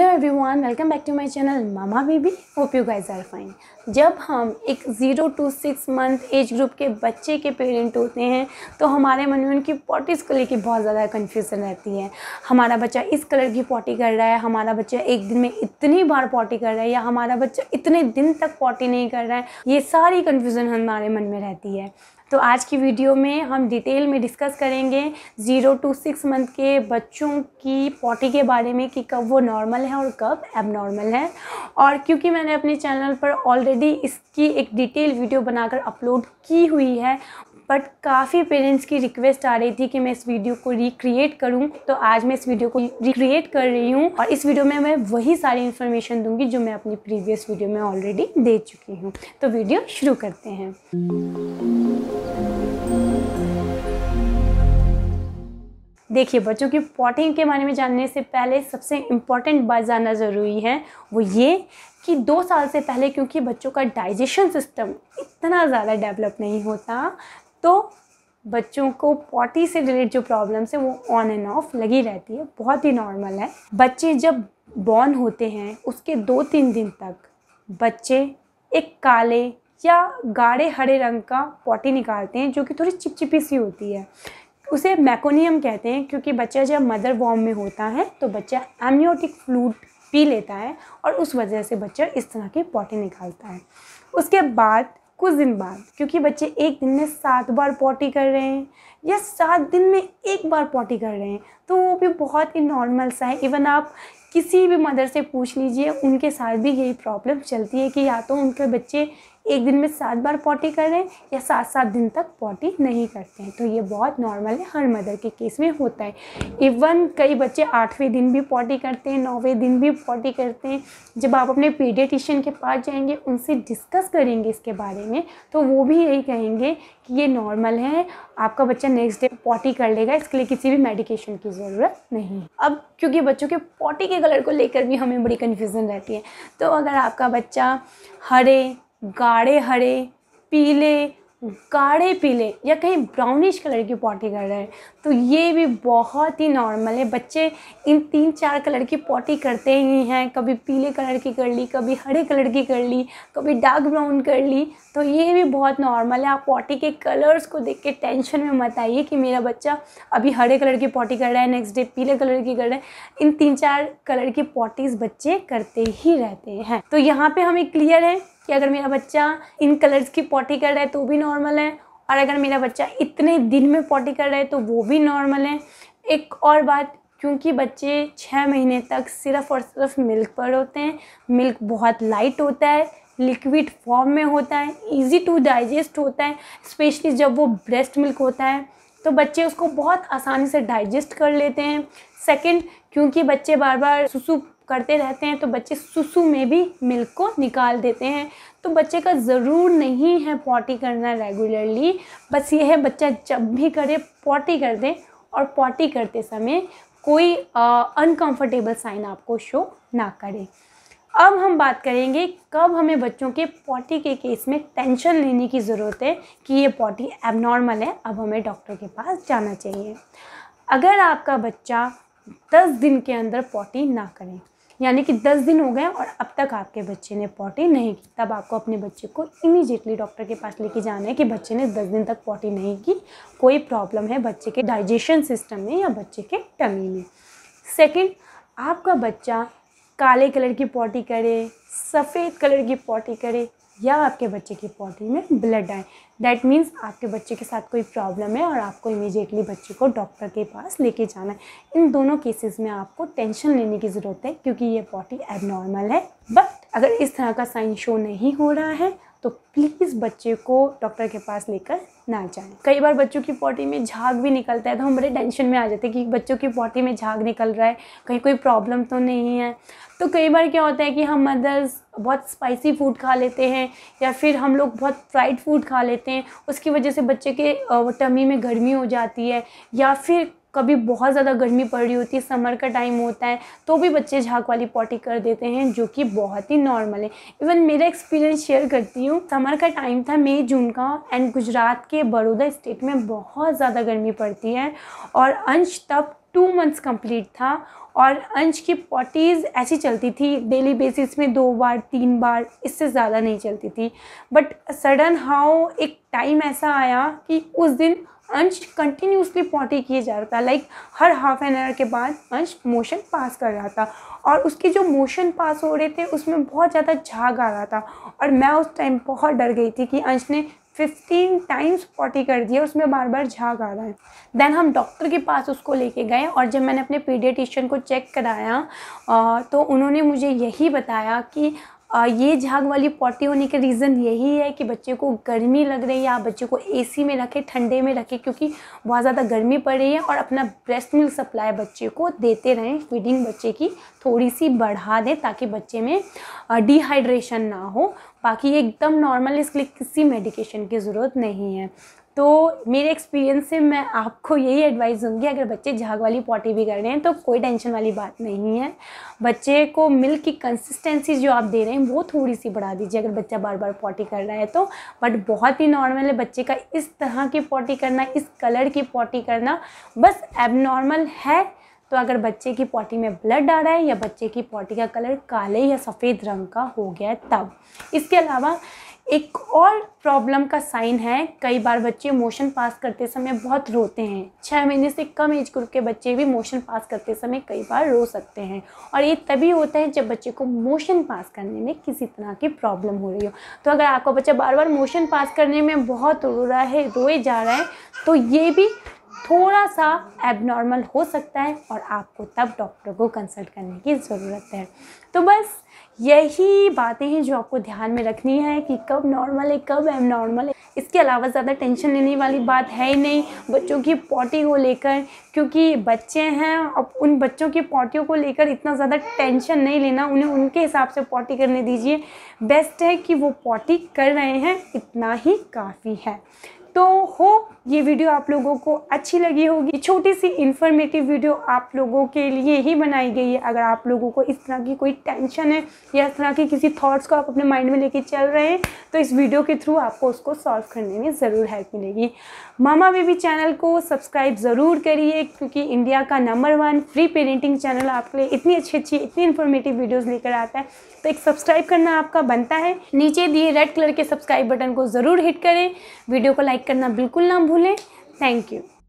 hello everyone welcome back to my channel mama baby hope you guys are fine जब हम एक zero to six month age group के बच्चे के parent होते हैं तो हमारे मन में उनकी पॉटीज़ को लेकर बहुत ज़्यादा कन्फ्यूज़न रहती है हमारा बच्चा इस कलर की पॉटी कर रहा है हमारा बच्चा एक दिन में इतनी बार पॉटी कर रहा है या हमारा बच्चा इतने दिन तक पॉटी नहीं कर रहा है ये सारी कन्फ्यूज़न हमारे मन में रहती है तो आज की वीडियो में हम डिटेल में डिस्कस करेंगे ज़ीरो टू सिक्स मंथ के बच्चों की पॉटी के बारे में कि कब वो नॉर्मल है और कब एबनॉर्मल है और क्योंकि मैंने अपने चैनल पर ऑलरेडी इसकी एक डिटेल वीडियो बनाकर अपलोड की हुई है बट काफ़ी पेरेंट्स की रिक्वेस्ट आ रही थी कि मैं इस वीडियो को रिक्रिएट करूं तो आज मैं इस वीडियो को रिक्रिएट कर रही हूं और इस वीडियो में मैं वही सारी इन्फॉर्मेशन दूंगी जो मैं अपनी प्रीवियस वीडियो में ऑलरेडी दे चुकी हूं तो वीडियो शुरू करते हैं देखिए बच्चों की पॉटिंग के बारे में जानने से पहले सबसे इम्पॉर्टेंट बात जानना ज़रूरी है वो ये कि दो साल से पहले क्योंकि बच्चों का डाइजेशन सिस्टम इतना ज़्यादा डेवलप नहीं होता तो बच्चों को पॉटी से रिलेटेड जो प्रॉब्लम्स है वो ऑन एंड ऑफ लगी रहती है बहुत ही नॉर्मल है बच्चे जब बॉर्न होते हैं उसके दो तीन दिन तक बच्चे एक काले या गाढ़े हरे रंग का पॉटी निकालते हैं जो कि थोड़ी चिपचिपी सी होती है उसे मैकोनियम कहते हैं क्योंकि बच्चा जब मदर वॉम में होता है तो बच्चा एमनियोटिक फ्लूड पी लेता है और उस वजह से बच्चा इस तरह की पॉटी निकालता है उसके बाद कुछ दिन बाद क्योंकि बच्चे एक दिन में सात बार पॉटी कर रहे हैं या सात दिन में एक बार पॉटी कर रहे हैं तो वो भी बहुत ही नॉर्मल सा है इवन आप किसी भी मदर से पूछ लीजिए उनके साथ भी यही प्रॉब्लम चलती है कि या तो उनके बच्चे एक दिन में सात बार पॉटी कर रहे हैं या सात सात दिन तक पॉटी नहीं करते हैं तो ये बहुत नॉर्मल है हर मदर के केस में होता है इवन कई बच्चे आठवें दिन भी पॉटी करते हैं नौवें दिन भी पॉटी करते हैं जब आप अपने पीडियटिशियन के पास जाएंगे उनसे डिस्कस करेंगे इसके बारे में तो वो भी यही कहेंगे कि ये नॉर्मल है आपका बच्चा नेक्स्ट डे पॉटी कर लेगा इसके लिए किसी भी मेडिकेशन की ज़रूरत नहीं अब क्योंकि बच्चों के पॉटी के कलर को लेकर भी हमें बड़ी कन्फ्यूज़न रहती है तो अगर आपका बच्चा हरे गाढ़े हरे पीले गाढ़े पीले या कहीं ब्राउनिश कलर की पॉटी कर रहे हैं तो ये भी बहुत ही नॉर्मल है बच्चे इन तीन चार कलर की पॉटी करते ही हैं कभी पीले कलर की कर ली कभी हरे कलर की कर ली कभी डार्क ब्राउन कर ली तो ये भी बहुत नॉर्मल है आप पॉटी के कलर्स को देख के टेंशन में मत आइए कि मेरा बच्चा अभी हरे कलर की पॉटी कर रहा है नेक्स्ट डे पीले कलर की कर रहा है इन तीन चार कलर की पॉटीज़ बच्चे करते ही रहते हैं तो यहाँ पर हमें क्लियर है कि अगर मेरा बच्चा इन कलर्स की पॉटी कर रहा है तो भी नॉर्मल है और अगर मेरा बच्चा इतने दिन में पॉटी कर रहा है तो वो भी नॉर्मल है एक और बात क्योंकि बच्चे छः महीने तक सिर्फ और सिर्फ मिल्क पर होते हैं मिल्क बहुत लाइट होता है लिक्विड फॉर्म में होता है इजी टू डाइजेस्ट होता है स्पेशली जब वो ब्रेस्ट मिल्क होता है तो बच्चे उसको बहुत आसानी से डाइजेस्ट कर लेते हैं सेकंड क्योंकि बच्चे बार बार सुसु करते रहते हैं तो बच्चे सुसु में भी मिल्क को निकाल देते हैं तो बच्चे का ज़रूर नहीं है पॉटी करना रेगुलरली बस ये है बच्चा जब भी करे पॉटी कर दे और पॉटी करते समय कोई अनकंफर्टेबल साइन आपको शो ना करे अब हम बात करेंगे कब हमें बच्चों के पॉटी के केस में टेंशन लेने की ज़रूरत है कि ये पॉटी एबनॉर्मल है अब हमें डॉक्टर के पास जाना चाहिए अगर आपका बच्चा दस दिन के अंदर पॉटी ना करें यानी कि दस दिन हो गए और अब तक आपके बच्चे ने पॉटी नहीं की तब आपको अपने बच्चे को इमीजिएटली डॉक्टर के पास लेके जाना है कि बच्चे ने दस दिन तक पॉटी नहीं की कोई प्रॉब्लम है बच्चे के डाइजेशन सिस्टम में या बच्चे के टमी में सेकेंड आपका बच्चा काले कलर की पॉटी करे सफ़ेद कलर की पॉटी करे या आपके बच्चे की बॉडी में ब्लड आए दैट मीन्स आपके बच्चे के साथ कोई प्रॉब्लम है और आपको इमीजिएटली बच्चे को डॉक्टर के पास लेके जाना है इन दोनों केसेस में आपको टेंशन लेने की ज़रूरत है क्योंकि ये बॉडी एबनॉर्मल है बट अगर इस तरह का साइन शो नहीं हो रहा है तो प्लीज़ बच्चे को डॉक्टर के पास लेकर ना जाएं कई बार बच्चों की पॉटी में झाग भी निकलता है तो हम बड़े टेंशन में आ जाते हैं कि बच्चों की पॉटी में झाग निकल रहा है कहीं कोई प्रॉब्लम तो नहीं है तो कई बार क्या होता है कि हम मदर्स बहुत स्पाइसी फूड खा लेते हैं या फिर हम लोग बहुत फ्राइड फूड खा लेते हैं उसकी वजह से बच्चे के टमी में गर्मी हो जाती है या फिर कभी बहुत ज़्यादा गर्मी पड़ रही होती है समर का टाइम होता है तो भी बच्चे झाक वाली पॉटी कर देते हैं जो कि बहुत ही नॉर्मल है इवन मेरा एक्सपीरियंस शेयर करती हूँ समर का टाइम था मई जून का एंड गुजरात के बड़ौदा स्टेट में बहुत ज़्यादा गर्मी पड़ती है और अंश तब टू मंथ्स कंप्लीट था और अंश की पॉटीज़ ऐसी चलती थी डेली बेसिस में दो बार तीन बार इससे ज़्यादा नहीं चलती थी बट सडन हाउ एक टाइम ऐसा आया कि उस दिन अंश कंटिन्यूसली पॉटी किए जा रहा था लाइक हर हाफ एन आवर के बाद अंश मोशन पास कर रहा था और उसके जो मोशन पास हो रहे थे उसमें बहुत ज़्यादा झाग आ रहा था और मैं उस टाइम बहुत डर गई थी कि अंश ने फिफ्टीन टाइम्स पॉटी कर दिया उसमें बार बार झाग आ रहा है देन हम डॉक्टर के पास उसको लेके गए और जब मैंने अपने पीडियाटिशियन को चेक कराया तो उन्होंने मुझे यही बताया कि ये झाग वाली पॉटी होने का रीज़न यही है कि बच्चे को गर्मी लग रही है आप बच्चे को एसी में रखें ठंडे में रखें क्योंकि बहुत ज़्यादा गर्मी पड़ रही है और अपना ब्रेस्ट मिल्क सप्लाई बच्चे को देते रहें फीडिंग बच्चे की थोड़ी सी बढ़ा दें ताकि बच्चे में डिहाइड्रेशन ना हो बाकी ये एकदम नॉर्मल इसके लिए किसी मेडिकेशन की ज़रूरत नहीं है तो मेरे एक्सपीरियंस से मैं आपको यही एडवाइस दूंगी अगर बच्चे झाग वाली पॉटी भी कर रहे हैं तो कोई टेंशन वाली बात नहीं है बच्चे को मिल्क की कंसिस्टेंसी जो आप दे रहे हैं वो थोड़ी सी बढ़ा दीजिए अगर बच्चा बार बार पॉटी कर रहा है तो बट बहुत ही नॉर्मल है बच्चे का इस तरह की पॉटी करना इस कलर की पॉटी करना बस एबनॉर्मल है तो अगर बच्चे की पॉटी में ब्लड आ रहा है या बच्चे की पॉटी का कलर काले या सफ़ेद रंग का हो गया है तब इसके अलावा एक और प्रॉब्लम का साइन है कई बार बच्चे मोशन पास करते समय बहुत रोते हैं छः महीने से कम एज ग्रुप के बच्चे भी मोशन पास करते समय कई बार रो सकते हैं और ये तभी होता है जब बच्चे को मोशन पास करने में किसी तरह की प्रॉब्लम हो रही हो तो अगर आपका बच्चा बार बार मोशन पास करने में बहुत रो रहा है रोए जा रहा है तो ये भी थोड़ा सा एबनॉर्मल हो सकता है और आपको तब डॉक्टर को कंसल्ट करने की ज़रूरत है तो बस यही बातें हैं जो आपको ध्यान में रखनी है कि कब नॉर्मल है कब एम नॉर्मल है इसके अलावा ज़्यादा टेंशन लेने वाली बात है ही नहीं बच्चों की पॉटी को लेकर क्योंकि बच्चे हैं अब उन बच्चों की पॉटियों को लेकर इतना ज़्यादा टेंशन नहीं लेना उन्हें उनके हिसाब से पॉटी करने दीजिए बेस्ट है कि वो पॉटी कर रहे हैं इतना ही काफ़ी है तो होप ये वीडियो आप लोगों को अच्छी लगी होगी छोटी सी इन्फॉर्मेटिव वीडियो आप लोगों के लिए ही बनाई गई है अगर आप लोगों को इस तरह की कोई टेंशन है या इस तरह के किसी थाट्स को आप अपने माइंड में लेके चल रहे हैं तो इस वीडियो के थ्रू आपको उसको सॉल्व करने में ज़रूर हेल्प मिलेगी मामा बेबी चैनल को सब्सक्राइब ज़रूर करिए क्योंकि इंडिया का number one free parenting channel आपके लिए इतनी अच्छी अच्छी इतनी इन्फॉर्मेटिव वीडियोज़ लेकर आता है तो एक सब्सक्राइब करना आपका बनता है नीचे दिए रेड कलर के सब्सक्राइब बटन को ज़रूर हिट करें वीडियो को लाइक करना बिल्कुल ना भूलें थैंक यू